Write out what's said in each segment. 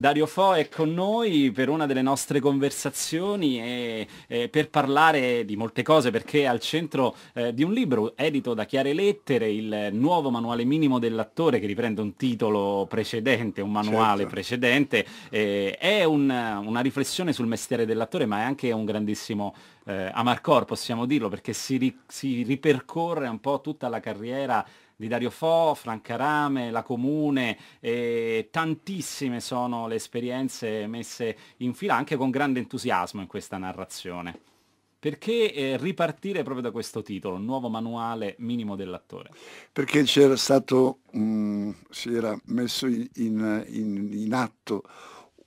Dario Fo è con noi per una delle nostre conversazioni e, e per parlare di molte cose perché è al centro eh, di un libro edito da Chiare Lettere, il nuovo manuale minimo dell'attore che riprende un titolo precedente, un manuale certo. precedente, eh, è un, una riflessione sul mestiere dell'attore ma è anche un grandissimo eh, amarcor possiamo dirlo perché si, ri, si ripercorre un po' tutta la carriera di Dario Fo, Franca Rame, La Comune, eh, tantissime sono le esperienze messe in fila anche con grande entusiasmo in questa narrazione. Perché eh, ripartire proprio da questo titolo, Nuovo manuale minimo dell'attore? Perché c'era stato, mh, mm, si era messo in, in, in atto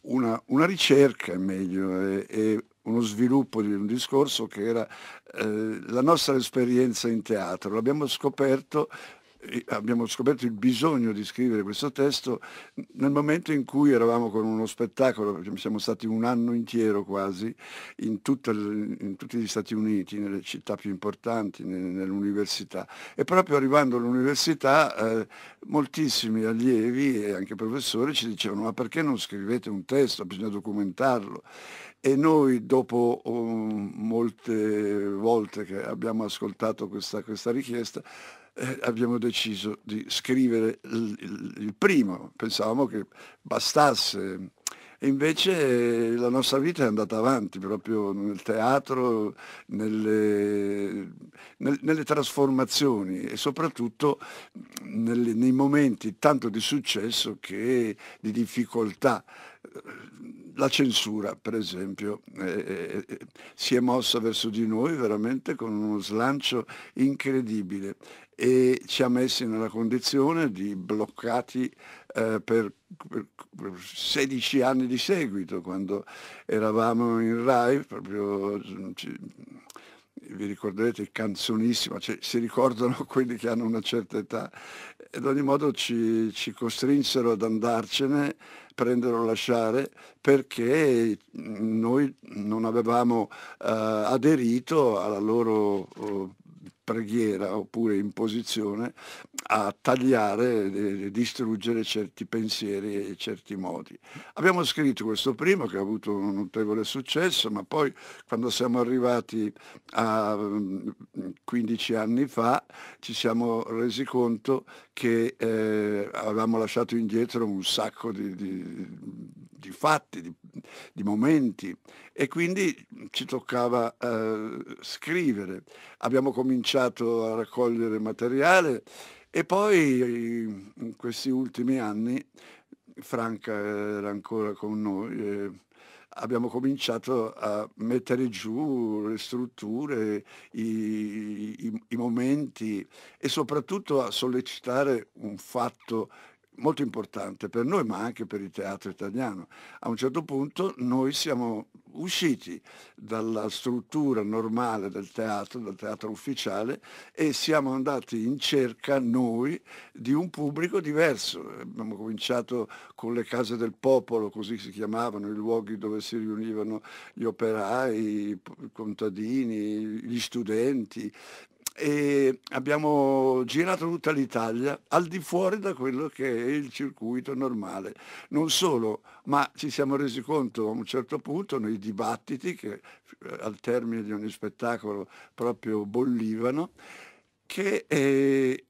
una, una, ricerca, meglio, e, e, uno sviluppo di un discorso che era eh, la nostra esperienza in teatro. L'abbiamo scoperto abbiamo scoperto il bisogno di scrivere questo testo nel momento in cui eravamo con uno spettacolo, siamo stati un anno intero quasi, in, tutto, in tutti gli Stati Uniti, nelle città più importanti, nell'università. E proprio arrivando all'università eh, moltissimi allievi e anche professori ci dicevano ma perché non scrivete un testo, bisogna documentarlo. E noi dopo um, molte volte che abbiamo ascoltato questa, questa richiesta, eh, abbiamo deciso di scrivere il, il, primo, pensavamo che bastasse. E invece eh, la nostra vita è andata avanti proprio nel teatro, nelle, nel, nelle trasformazioni e soprattutto nel, nei momenti tanto di successo che di difficoltà la censura, per esempio, eh, eh, eh, si è mossa verso di noi veramente con uno slancio incredibile e ci ha messi nella condizione di bloccati eh, per, per, 16 anni di seguito, quando eravamo in Rai, proprio... Mm, ci, vi ricorderete canzonissima, cioè, si ricordano quelli che hanno una certa età, ad ogni modo ci, ci costrinsero ad andarcene prendere o lasciare perché mhmm, noi non avevamo eh, aderito alla loro eh, preghiera oppure in posizione a tagliare e distruggere certi pensieri e certi modi. Abbiamo scritto questo primo che ha avuto un notevole successo, ma poi quando siamo arrivati a 15 mm, anni fa ci siamo resi conto che eh, avevamo lasciato indietro un sacco di, di di fatti, di, di, momenti e quindi ci toccava eh, scrivere. Abbiamo cominciato a raccogliere materiale e poi in questi ultimi anni, Franca era ancora con noi, eh, abbiamo cominciato a mettere giù le strutture, i, i, i momenti e soprattutto a sollecitare un fatto molto importante per noi ma anche per il teatro italiano. A un certo punto noi siamo usciti dalla struttura normale del teatro, dal teatro ufficiale e siamo andati in cerca noi di un pubblico diverso. Abbiamo cominciato con le case del popolo, così si chiamavano, i luoghi dove si riunivano gli operai, i contadini, gli studenti, e abbiamo girato tutta l'Italia al di fuori da quello che è il circuito normale. Non solo, ma ci siamo resi conto a un certo punto nei dibattiti che eh, al termine di ogni spettacolo proprio bollivano, che eh,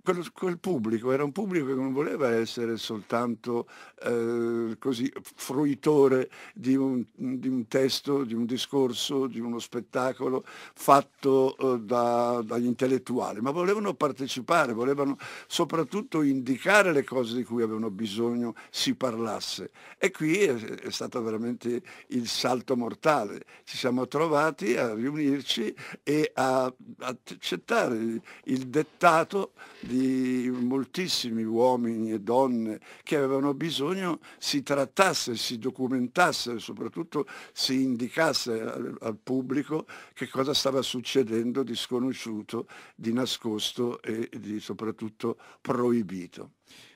quello, quel pubblico era un pubblico che non voleva essere soltanto eh, così fruitore di un, di un, testo, di un discorso, di uno spettacolo fatto eh, da, dagli intellettuali, ma volevano partecipare, volevano soprattutto indicare le cose di cui avevano bisogno si parlasse. E qui è, è stato veramente il salto mortale. Ci siamo trovati a riunirci e a, a accettare il, il dettato di moltissimi uomini e donne che avevano bisogno si trattasse, si documentasse, e soprattutto si indicasse al, al pubblico che cosa stava succedendo di sconosciuto, di nascosto e di soprattutto proibito.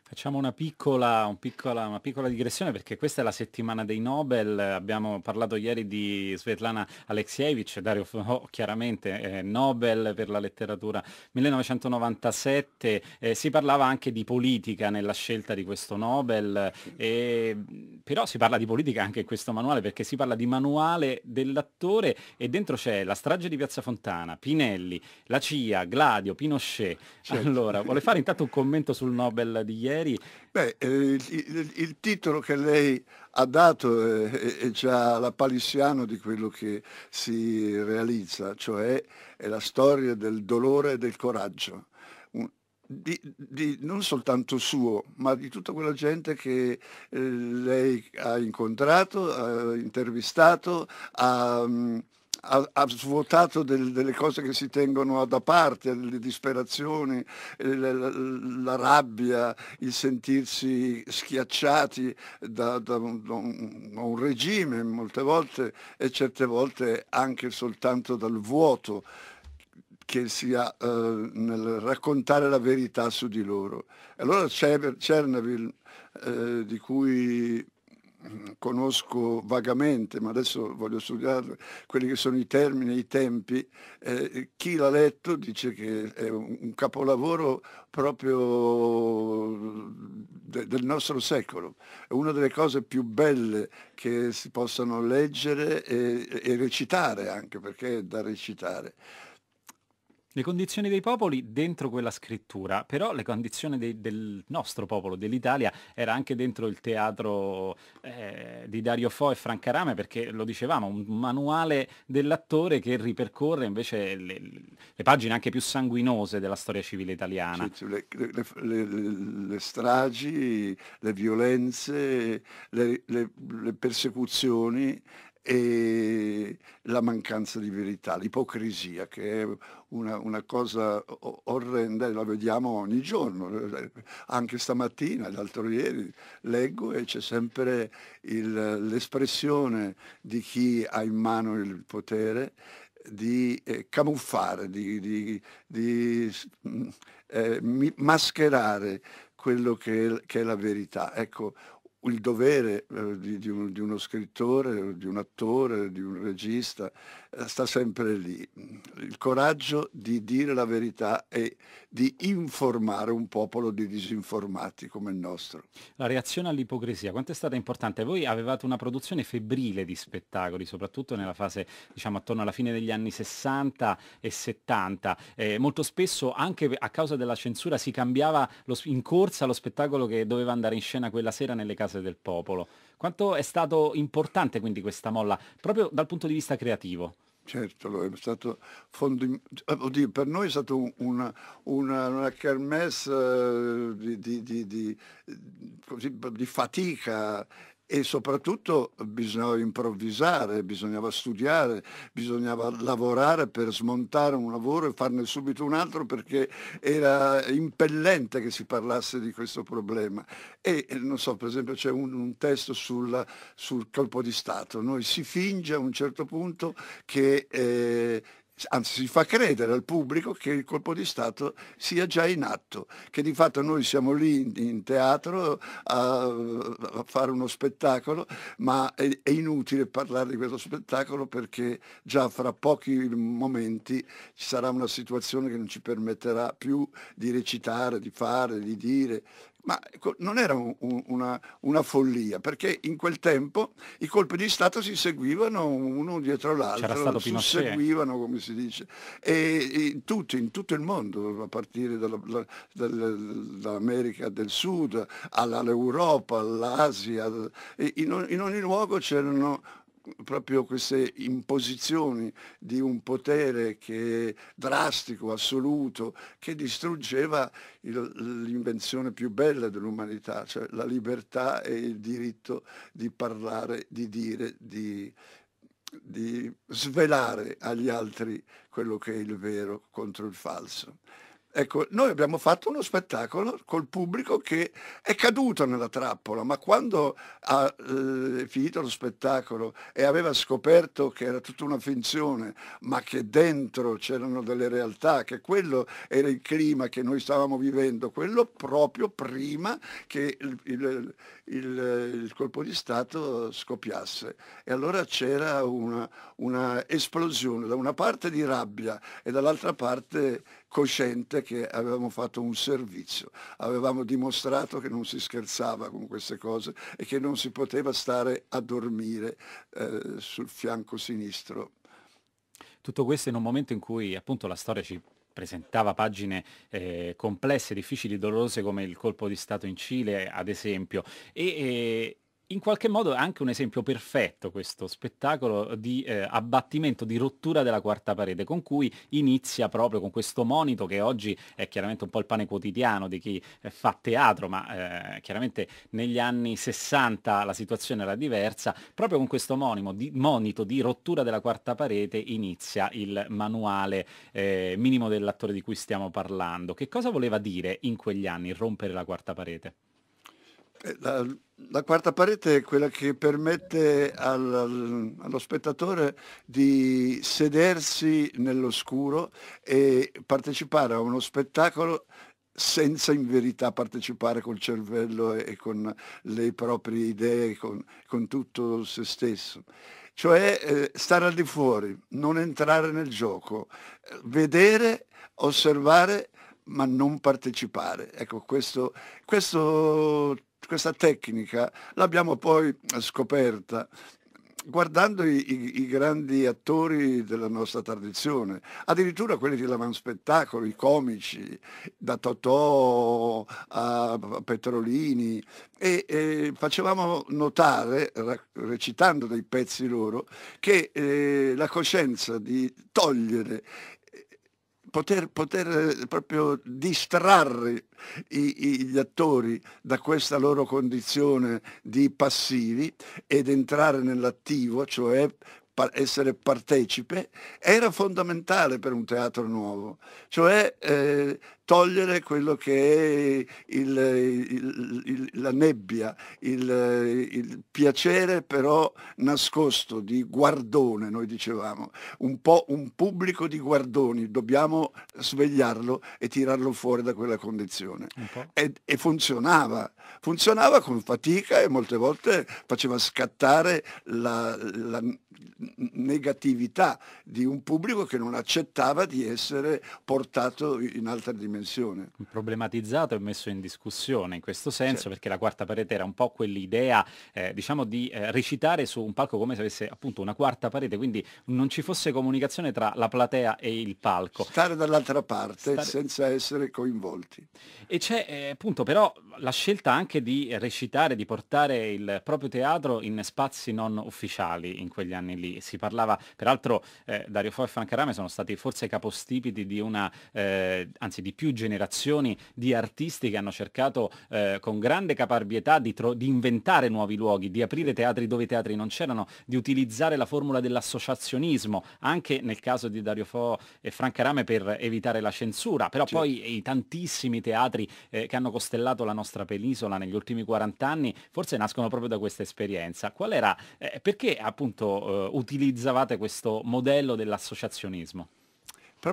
Facciamo una piccola, un piccola, una piccola, digressione perché questa è la settimana dei Nobel, abbiamo parlato ieri di Svetlana Alexievich, Dario Fo, chiaramente eh, Nobel per la letteratura 1997, eh, si parlava anche di politica nella scelta di questo Nobel, eh, però si parla di politica anche in questo manuale perché si parla di manuale dell'attore e dentro c'è la strage di Piazza Fontana, Pinelli, la CIA, Gladio, Pinochet. Certo. Allora, vuole fare intanto un commento sul Nobel di ieri? seri. Beh, eh, il, il, titolo che lei ha dato è, eh, è già la palissiano di quello che si realizza, cioè è la storia del dolore e del coraggio. di, di, non soltanto suo, ma di tutta quella gente che eh, lei ha incontrato, ha intervistato, ha, mh, mm, ha, ha svuotato del, delle cose che si tengono da parte, le disperazioni, eh, la, la, la rabbia, il sentirsi schiacciati da, da, un, da, un, da, un, regime molte volte e certe volte anche soltanto dal vuoto che si ha eh, nel raccontare la verità su di loro. Allora Chernobyl, eh, di cui conosco vagamente, ma adesso voglio studiare quelli che sono i termini, i tempi, eh, chi l'ha letto dice che è un capolavoro proprio de- del nostro secolo, è una delle cose più belle che si possano leggere e, e recitare anche, perché è da recitare. Le condizioni dei popoli dentro quella scrittura, però le condizioni dei, del nostro popolo, dell'Italia, era anche dentro il teatro eh, di Dario Fo e Franca Rame, perché lo dicevamo, un manuale dell'attore che ripercorre invece le, le pagine anche più sanguinose della storia civile italiana. Sì, le, le, le, stragi, le violenze, le persecuzioni e la mancanza di verità, l'ipocrisia, che è una, una cosa orrenda e la vediamo ogni giorno, anche stamattina, l'altro ieri, leggo e c'è sempre il, l'espressione di chi ha in mano il potere di eh, camuffare, di, di, di eh, mascherare quello che è, che è la verità. Ecco, il dovere eh, di, di, uno scrittore, di un attore, di un regista eh, sta sempre lì, il coraggio di dire la verità e di informare un popolo di disinformati come il nostro. La reazione all'ipocrisia, quanto è stata importante? Voi avevate una produzione febbrile di spettacoli, soprattutto nella fase, diciamo, attorno alla fine degli anni 60 e 70. Eh, molto spesso, anche a causa della censura, si cambiava lo, in corsa lo spettacolo che doveva andare in scena quella sera nelle case del popolo. Quanto è stato importante quindi questa molla, proprio dal punto di vista creativo? Certo, lo è stato fondo... Eh, oddio, per noi è stata una, una, una kermesse eh, di, di, di, di, fatica e soprattutto bisognava improvvisare, bisognava studiare, bisognava lavorare per smontare un lavoro e farne subito un altro perché era impellente che si parlasse di questo problema. E non so, per esempio c'è un, un testo sul, sul, colpo di Stato, noi si finge a un certo punto che eh, anzi si fa credere al pubblico che il colpo di Stato sia già in atto, che di fatto noi siamo lì in, in teatro a, a, fare uno spettacolo, ma è, è, inutile parlare di questo spettacolo perché già fra pochi momenti ci sarà una situazione che non ci permetterà più di recitare, di fare, di dire, ma ecco, non era un, una, una, follia, perché in quel tempo i colpi di Stato si seguivano uno dietro l'altro, si seguivano come si dice, e, e tutti, in tutto il mondo, a partire dall'America del Sud all'Europa, all'Asia, in, in ogni luogo c'erano proprio queste imposizioni di un potere che è drastico, assoluto, che distruggeva l'invenzione più bella dell'umanità, cioè la libertà e il diritto di parlare, di dire, di, di svelare agli altri quello che è il vero contro il falso. Ecco, noi abbiamo fatto uno spettacolo col pubblico che è caduto nella trappola, ma quando ha eh, finito lo spettacolo e aveva scoperto che era tutta una finzione, ma che dentro c'erano delle realtà, che quello era il clima che noi stavamo vivendo, quello proprio prima che il, il, il, il colpo di Stato scoppiasse. E allora c'era una, una esplosione, da una parte di rabbia e dall'altra parte cosciente che avevamo fatto un servizio, avevamo dimostrato che non si scherzava con queste cose e che non si poteva stare a dormire eh, sul fianco sinistro. Tutto questo in un momento in cui appunto la storia ci presentava pagine eh, complesse, difficili, dolorose come il colpo di Stato in Cile, ad esempio. E, e eh, in qualche modo è anche un esempio perfetto questo spettacolo di eh, abbattimento, di rottura della quarta parete, con cui inizia proprio con questo monito che oggi è chiaramente un po' il pane quotidiano di chi eh, fa teatro, ma eh, chiaramente negli anni 60 la situazione era diversa, proprio con questo monimo, di, monito di rottura della quarta parete inizia il manuale eh, minimo dell'attore di cui stiamo parlando. Che cosa voleva dire in quegli anni rompere la quarta parete? Eh, la, la, quarta parete è quella che permette al, allo spettatore di sedersi nell'oscuro e partecipare a uno spettacolo senza in verità partecipare col cervello e con le proprie idee, con, con tutto se stesso. Cioè eh, stare al di fuori, non entrare nel gioco, vedere, osservare ma non partecipare. Ecco, questo, questo questa tecnica l'abbiamo poi scoperta guardando i, i, i, grandi attori della nostra tradizione, addirittura quelli che lavano spettacolo, i comici, da Totò a Petrolini, e, e facevamo notare, recitando dei pezzi loro, che eh, la coscienza di togliere poter, poter eh, proprio distrarre i, i, gli attori da questa loro condizione di passivi ed entrare nell'attivo, cioè essere partecipe era fondamentale per un teatro nuovo, cioè eh, togliere quello che è il, il, il, la nebbia, il, piacere però nascosto di guardone, noi dicevamo, un po' un pubblico di guardoni, dobbiamo svegliarlo e tirarlo fuori da quella condizione. E, e funzionava, funzionava con fatica e molte volte faceva scattare la, la negatività di un pubblico che non accettava di essere portato in altre dimensioni dimensione. Problematizzato e messo in discussione in questo senso certo. perché la quarta parete era un po' quell'idea eh, diciamo di eh, recitare su un palco come se avesse appunto una quarta parete, quindi non ci fosse comunicazione tra la platea e il palco. Stare dall'altra parte Stare... senza essere coinvolti. E c'è eh, appunto però la scelta anche di recitare, di portare il proprio teatro in spazi non ufficiali in quegli anni lì. Si parlava, peraltro eh, Dario Fo e Franca sono stati forse capostipiti di una, eh, anzi di più più generazioni di artisti che hanno cercato eh, con grande caparbietà di, tro- di, inventare nuovi luoghi, di aprire teatri dove i teatri non c'erano, di utilizzare la formula dell'associazionismo, anche nel caso di Dario Fo e Franca Rame per evitare la censura, però certo. poi i tantissimi teatri eh, che hanno costellato la nostra penisola negli ultimi 40 anni forse nascono proprio da questa esperienza. Qual era, eh, perché appunto eh, utilizzavate questo modello dell'associazionismo?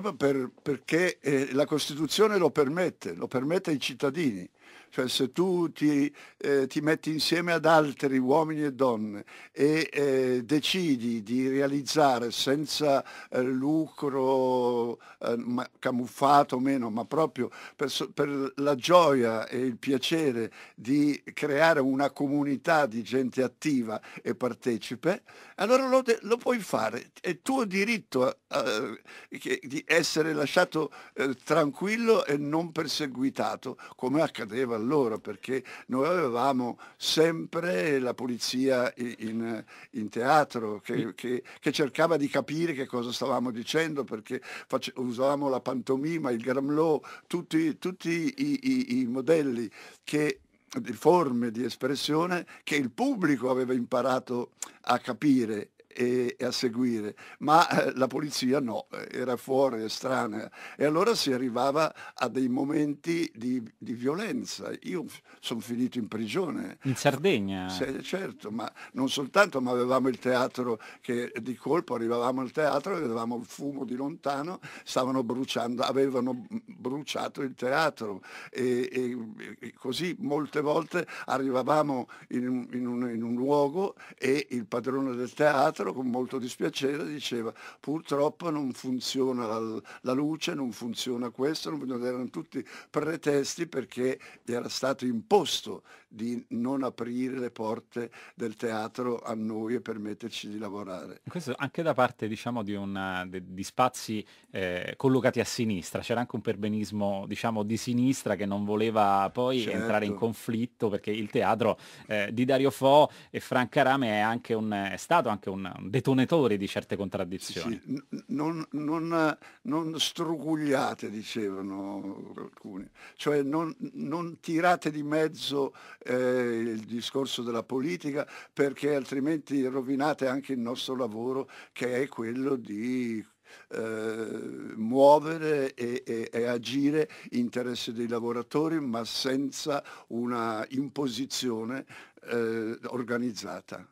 proprio per, perché eh, la Costituzione lo permette, lo permette ai cittadini. Cioè se tu ti, eh, ti metti insieme ad altri uomini e donne e eh, decidi di realizzare senza eh, lucro eh, ma, camuffato o meno, ma proprio per, per la gioia e il piacere di creare una comunità di gente attiva e partecipe, allora lo, lo puoi fare. È tuo diritto uh, che, di essere lasciato uh, tranquillo e non perseguitato, come accadeva allora, perché noi avevamo sempre la polizia in, in teatro che, mm. che, che, cercava di capire che cosa stavamo dicendo, perché face, usavamo la pantomima, il gramlò, tutti, tutti i, i, i modelli che di forme di espressione che il pubblico aveva imparato a capire e, e a seguire, ma eh, la polizia no, eh, era fuori, estranea. E allora si arrivava a dei momenti di, di violenza. Io sono finito in prigione. In Sardegna? Se, certo, ma non soltanto, ma avevamo il teatro che di colpo arrivavamo al teatro, vedevamo il fumo di lontano, stavano bruciando, avevano bruciato il teatro. E, e, e così molte volte arrivavamo in, in, un, in un luogo e il padrone del teatro lettero con molto dispiacere, diceva purtroppo non funziona la, la luce, non funziona questo, non erano tutti pretesti perché era stato imposto di non aprire le porte del teatro a noi e permetterci di lavorare. Questo anche da parte diciamo, di, una, di, spazi eh, collocati a sinistra, c'era anche un perbenismo diciamo, di sinistra che non voleva poi certo. entrare in conflitto perché il teatro eh, di Dario Fo e Franca Rame è, anche un, è stato anche un, detonatore di certe contraddizioni. Sì, sì. Non, non, non, strugugliate, dicevano alcuni, cioè non, non tirate di mezzo eh, il discorso della politica perché altrimenti rovinate anche il nostro lavoro che è quello di eh, muovere e, e, e, agire interesse dei lavoratori ma senza una imposizione eh, organizzata.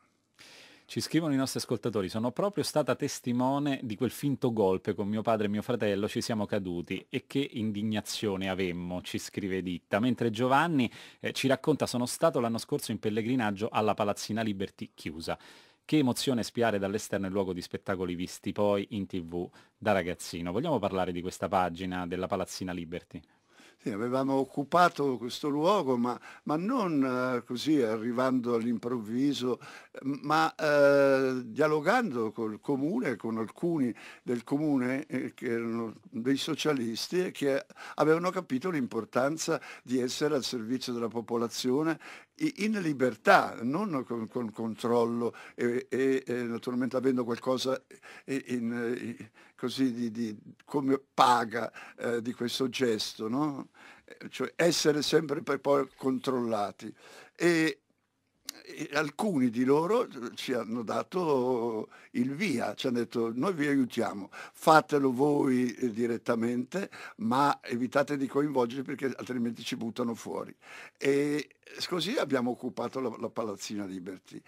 Ci scrivono i nostri ascoltatori, sono proprio stata testimone di quel finto golpe con mio padre e mio fratello, ci siamo caduti e che indignazione avemmo, ci scrive Ditta, mentre Giovanni eh, ci racconta sono stato l'anno scorso in pellegrinaggio alla Palazzina Liberty chiusa. Che emozione spiare dall'esterno il luogo di spettacoli visti poi in tv da ragazzino. Vogliamo parlare di questa pagina della Palazzina Liberty? Sì, avevamo occupato questo luogo, ma, ma non eh, così arrivando all'improvviso, ma eh, dialogando col comune, con alcuni del comune eh, che erano dei socialisti e che avevano capito l'importanza di essere al servizio della popolazione in libertà, non con, con controllo e, e, e, naturalmente avendo qualcosa in, in, così di, di, come paga eh, di questo gesto, no? Eh, cioè essere sempre poi controllati. E, alcuni di loro eh, ci hanno dato il via, ci hanno detto noi vi aiutiamo, fatelo voi eh, direttamente, ma evitate di coinvolgere perché altrimenti ci buttano fuori. E così abbiamo occupato la, la Palazzina Liberty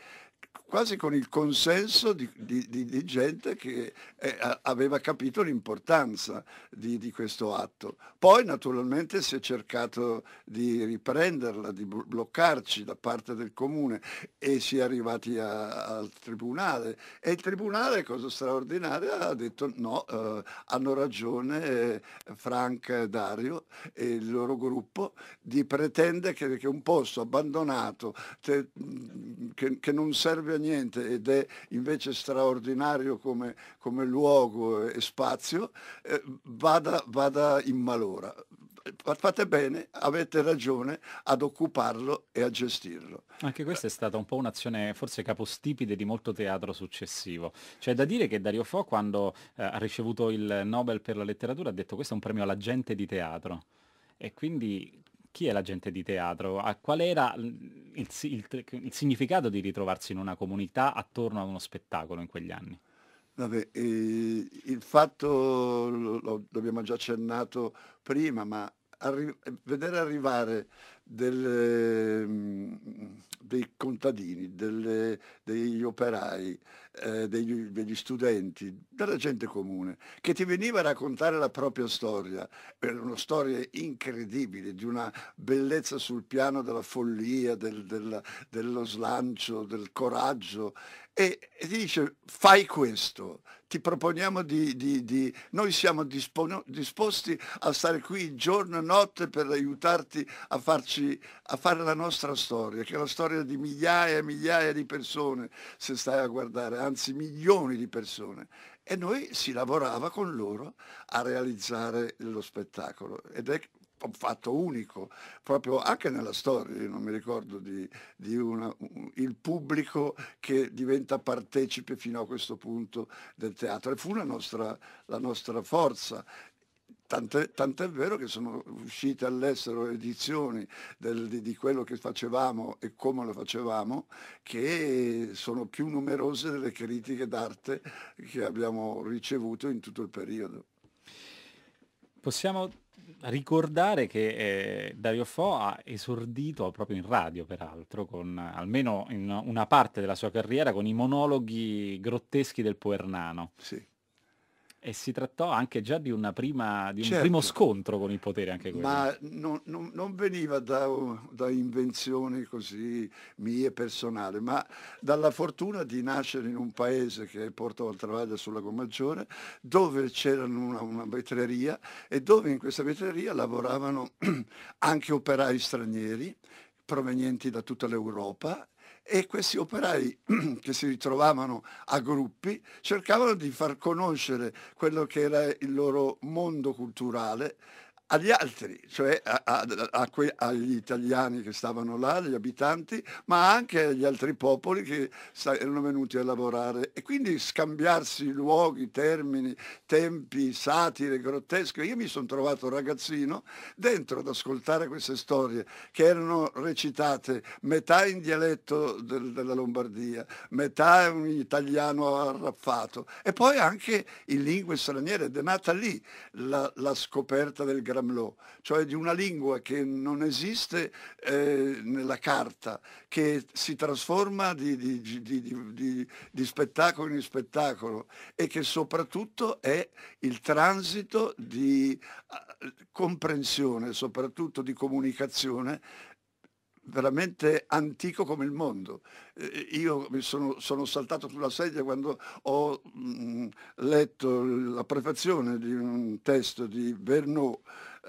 quasi con il consenso di, di, di, di gente che eh, aveva capito l'importanza di, questo atto. Poi naturalmente si è cercato di riprenderla, di bloccarci da parte del comune e si è arrivati a, al tribunale e il tribunale, cosa straordinaria, ha detto no, eh, hanno ragione eh, Frank e Dario e il loro gruppo di pretendere che, che un posto abbandonato te, che, che non serve a niente, niente ed è invece straordinario come, come luogo e spazio, eh, vada, vada in malora fate bene, avete ragione ad occuparlo e a gestirlo. Anche questa è stata un po' un'azione forse capostipide di molto teatro successivo. C'è da dire che Dario Fo quando eh, ha ricevuto il Nobel per la letteratura ha detto questo è un premio alla gente di teatro. E quindi chi è la gente di teatro? A qual era il, il, il, significato di ritrovarsi in una comunità attorno a uno spettacolo in quegli anni? Vabbè, eh, il fatto, lo, lo, abbiamo già accennato prima, ma arri- vedere arrivare delle, ehm, dei contadini, delle, degli operai, eh, degli, degli, studenti, della gente comune, che ti veniva a raccontare la propria storia. Era una storia incredibile, di una bellezza sul piano della follia, del, della, dello slancio, del coraggio e, e ti dice fai questo, ti proponiamo di, di, di noi siamo dispono, disposti a stare qui giorno e notte per aiutarti a, farci, a fare la nostra storia, che è la storia di migliaia e migliaia di persone, se stai a guardare, anzi milioni di persone e noi si lavorava con loro a realizzare lo spettacolo ed è un fatto unico, proprio anche nella storia, io non mi ricordo di, di una, un, il pubblico che diventa partecipe fino a questo punto del teatro e fu la nostra, la nostra forza Tant'è, tant'è, vero che sono uscite all'estero edizioni del, di, di, quello che facevamo e come lo facevamo, che sono più numerose delle critiche d'arte che abbiamo ricevuto in tutto il periodo. Possiamo ricordare che eh, Dario Fo ha esordito proprio in radio, peraltro, con almeno in una parte della sua carriera con i monologhi grotteschi del Poernano. Sì. E si trattò anche già di, una prima, di un certo, primo scontro con il potere anche quello. Ma non, non, non veniva da, da, invenzioni così mie personali, ma dalla fortuna di nascere in un paese che è Porto sul Lago Maggiore, dove c'era una, una vetreria e dove in questa vetreria lavoravano anche operai stranieri provenienti da tutta l'Europa e questi operai che si ritrovavano a gruppi cercavano di far conoscere quello che era il loro mondo culturale agli altri, cioè a, a, a que, agli italiani che stavano là, agli abitanti, ma anche agli altri popoli che sta, erano venuti a lavorare. E quindi scambiarsi luoghi, termini, tempi, satire, grottesche. Io mi sono trovato ragazzino dentro ad ascoltare queste storie che erano recitate metà in dialetto del, della Lombardia, metà in italiano arraffato e poi anche in lingue straniere ed è nata lì la, la scoperta del grammatico Fontainebleau, cioè di una lingua che non esiste eh, nella carta, che si trasforma di, di, di, di, spettacolo in spettacolo e che soprattutto è il transito di ah, comprensione, soprattutto di comunicazione veramente antico come il mondo. Eh, io mi sono, sono saltato sulla sedia quando ho mh, mm, letto la prefazione di un testo di Verneau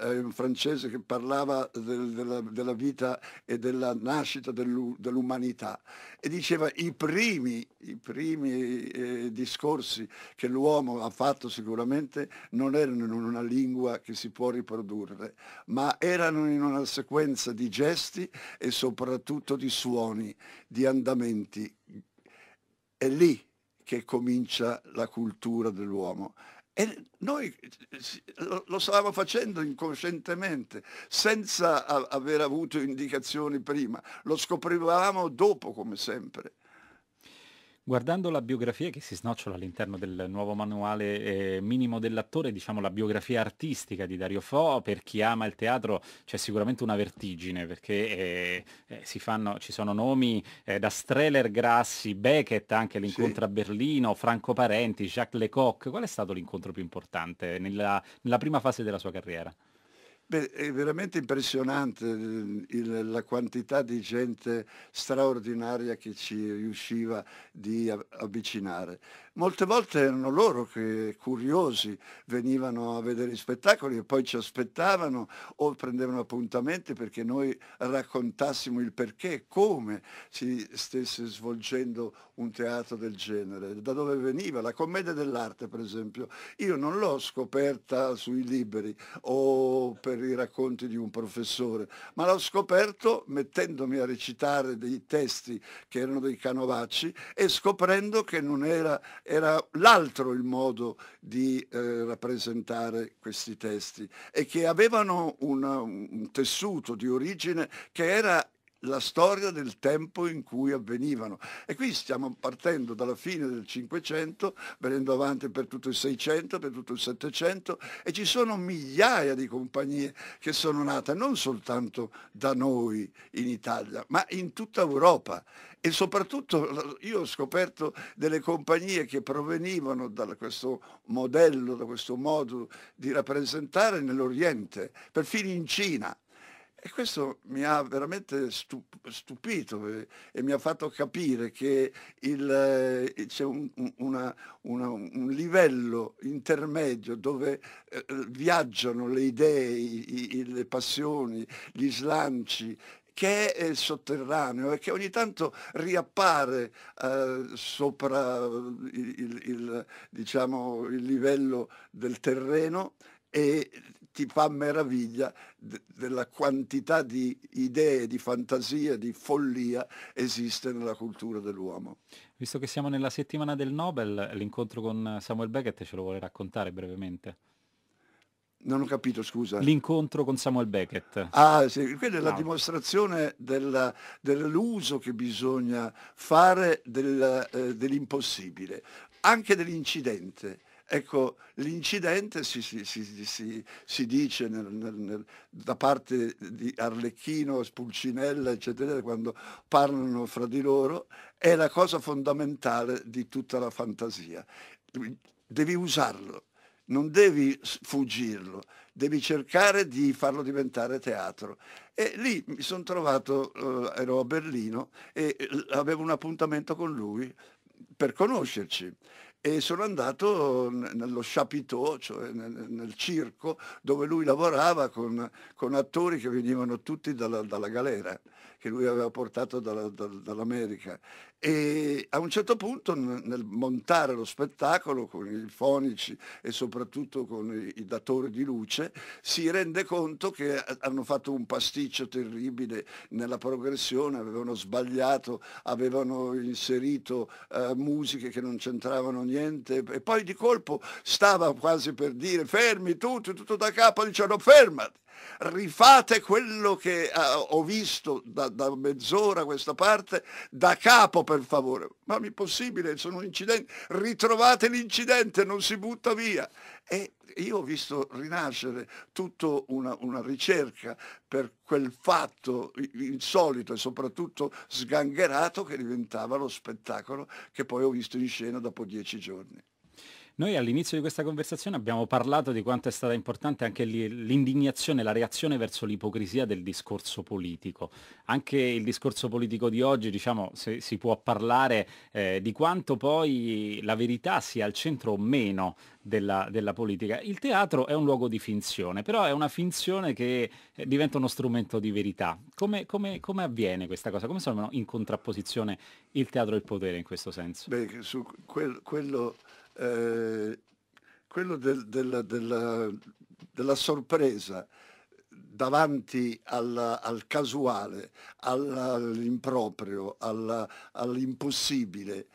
eh, un francese che parlava del, della, della, vita e della nascita dell'u, dell'umanità e diceva i primi, i primi eh, discorsi che l'uomo ha fatto sicuramente non erano in una lingua che si può riprodurre, ma erano in una sequenza di gesti e soprattutto di suoni, di andamenti. È lì che comincia la cultura dell'uomo. E noi lo stavamo facendo inconscientemente, senza aver avuto indicazioni prima, lo scoprivamo dopo come sempre. Guardando la biografia che si snocciola all'interno del nuovo manuale eh, minimo dell'attore, diciamo la biografia artistica di Dario Fo, per chi ama il teatro c'è sicuramente una vertigine perché eh, eh, fanno, ci sono nomi eh, da Streller Grassi, Beckett, anche l'incontro sì. a Berlino, Franco Parenti, Jacques Lecoq. Qual è stato l'incontro più importante nella, nella prima fase della sua carriera? Beh, è veramente impressionante eh, il, la quantità di gente straordinaria che ci riusciva di avvicinare molte volte erano loro che curiosi venivano a vedere gli spettacoli e poi ci aspettavano o prendevano appuntamenti perché noi raccontassimo il perché, come si stesse svolgendo un teatro del genere, da dove veniva. La commedia dell'arte, per esempio, io non l'ho scoperta sui libri o per i racconti di un professore, ma l'ho scoperto mettendomi a recitare dei testi che erano dei canovacci e scoprendo che non era era l'altro il modo di eh, rappresentare questi testi e che avevano una, un tessuto di origine che era la storia del tempo in cui avvenivano. E qui stiamo partendo dalla fine del Cinquecento, venendo avanti per tutto il Seicento, per tutto il Settecento, e ci sono migliaia di compagnie che sono nate non soltanto da noi in Italia, ma in tutta Europa. E soprattutto io ho scoperto delle compagnie che provenivano da questo modello, da questo modo di rappresentare nell'Oriente, perfino in Cina e questo mi ha veramente stupito eh, e mi ha fatto capire che eh, c'è un, un, un, livello intermedio dove eh, viaggiano le idee, i, i, le passioni, gli slanci che è sotterraneo e che ogni tanto riappare eh, sopra il, il, diciamo, il livello del terreno e ti fa meraviglia de della quantità di idee, di fantasia, di follia esiste nella cultura dell'uomo. Visto che siamo nella settimana del Nobel, l'incontro con Samuel Beckett ce lo vuole raccontare brevemente? Non ho capito, scusa. L'incontro con Samuel Beckett. Ah, sì, quella è la no. dimostrazione dell'uso che bisogna fare del, eh, dell'impossibile, anche dell'incidente Ecco, l'incidente si, si, si, si dice nel, nel, nel, da parte di Arlecchino, Spulcinella, eccetera, quando parlano fra di loro, è la cosa fondamentale di tutta la fantasia. Devi usarlo, non devi fuggirlo, devi cercare di farlo diventare teatro. E lì mi sono trovato, eh, ero a Berlino e avevo un appuntamento con lui per conoscerci e sono andato nello chapiteau, cioè nel, nel circo, dove lui lavorava con, con attori che venivano tutti dalla, dalla galera che lui aveva portato dalla, dalla, dall'America. E a un certo punto nel montare lo spettacolo con i fonici e soprattutto con i, i datori di luce si rende conto che hanno fatto un pasticcio terribile nella progressione, avevano sbagliato, avevano inserito eh, musiche che non c'entravano niente e poi di colpo stava quasi per dire fermi tutti, tutto da capo, dicevano fermati rifate quello che uh, ho visto da, da mezz'ora a questa parte, da capo per favore. Ma è possibile, sono incidenti, ritrovate l'incidente, non si butta via. E io ho visto rinascere tutta una, una ricerca per quel fatto insolito e soprattutto sgangherato che diventava lo spettacolo che poi ho visto in scena dopo dieci giorni. Noi all'inizio di questa conversazione abbiamo parlato di quanto è stata importante anche l'indignazione, la reazione verso l'ipocrisia del discorso politico. Anche il discorso politico di oggi, diciamo, se, si può parlare eh, di quanto poi la verità sia al centro o meno della, della, politica. Il teatro è un luogo di finzione, però è una finzione che eh, diventa uno strumento di verità. Come, come, come avviene questa cosa? Come sono in contrapposizione il teatro e il potere in questo senso? Beh, su quel, quello eh, quello del, della, della, della, sorpresa davanti alla, al casuale, all'improprio, alla, all'impossibile,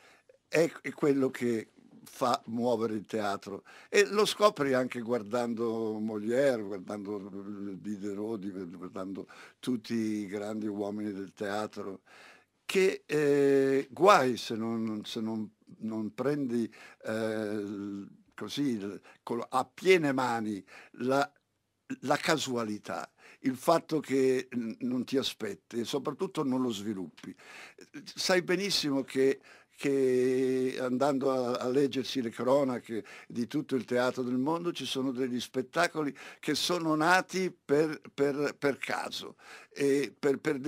è, è quello che fa muovere il teatro e lo scopri anche guardando Molière, guardando Diderot, guardando tutti i grandi uomini del teatro, che eh, guai se non, se non non prendi eh, così a piene mani la, la casualità, il fatto che non ti aspetti e soprattutto non lo sviluppi. Sai benissimo che che andando a, a, leggersi le cronache di tutto il teatro del mondo ci sono degli spettacoli che sono nati per, per, per caso e per, per,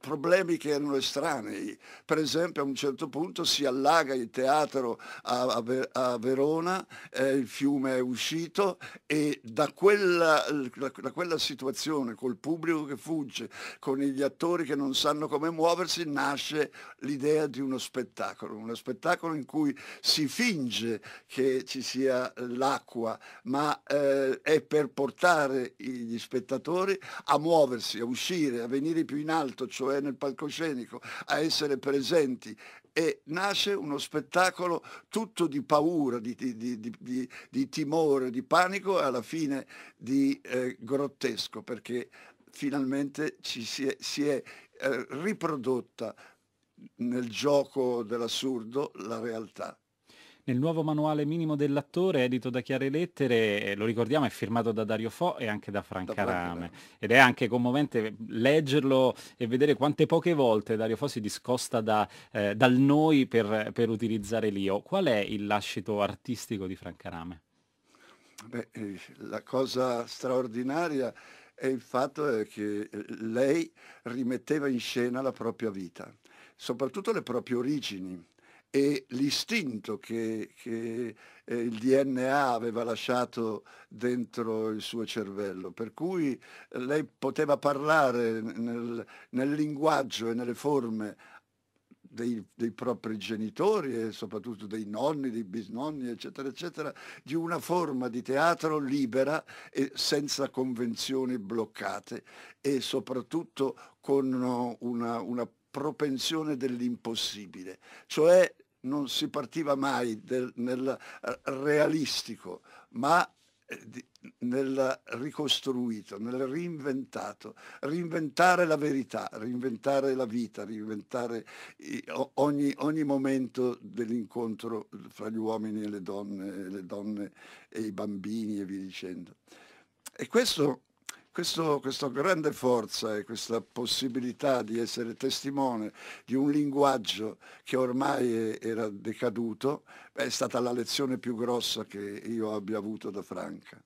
problemi che erano estranei. Per esempio a un certo punto si allaga il teatro a, a Verona, eh, il fiume è uscito e da quella, da quella, situazione, col pubblico che fugge, con gli attori che non sanno come muoversi, nasce l'idea di uno spettacolo, uno spettacolo in cui si finge che ci sia l'acqua, ma eh, è per portare gli spettatori a muoversi, a uscire, a venire più in alto palco, certo, cioè nel palcoscenico, a essere presenti e nasce uno spettacolo tutto di paura, di, di, di, di timore, di panico e alla fine di eh, grottesco perché finalmente ci si è, si è eh, riprodotta nel gioco dell'assurdo la realtà nel nuovo manuale minimo dell'attore edito da Chiare Lettere, eh, lo ricordiamo, è firmato da Dario Fo e anche da Franca Rame. Ed è anche commovente leggerlo e vedere quante poche volte Dario Fo si discosta da, eh, dal noi per, per utilizzare l'io. Qual è il lascito artistico di Franca Rame? Beh, eh, la cosa straordinaria è il fatto eh, che lei rimetteva in scena la propria vita, soprattutto le proprie origini e l'istinto che, che eh, il DNA aveva lasciato dentro il suo cervello, per cui eh, lei poteva parlare nel, nel linguaggio e nelle forme dei, dei, propri genitori e soprattutto dei nonni, dei bisnonni, eccetera, eccetera, di una forma di teatro libera e senza convenzioni bloccate e soprattutto con una, una propensione dell'impossibile, cioè non si partiva mai del, nel realistico, ma eh, nel ricostruito, nel reinventato, reinventare la verità, reinventare la vita, reinventare ogni, ogni momento dell'incontro fra gli uomini e le donne, le donne e i bambini e via dicendo. E questo questo, questa grande forza e questa possibilità di essere testimone di un linguaggio che ormai era decaduto è stata la lezione più grossa che io abbia avuto da Franca.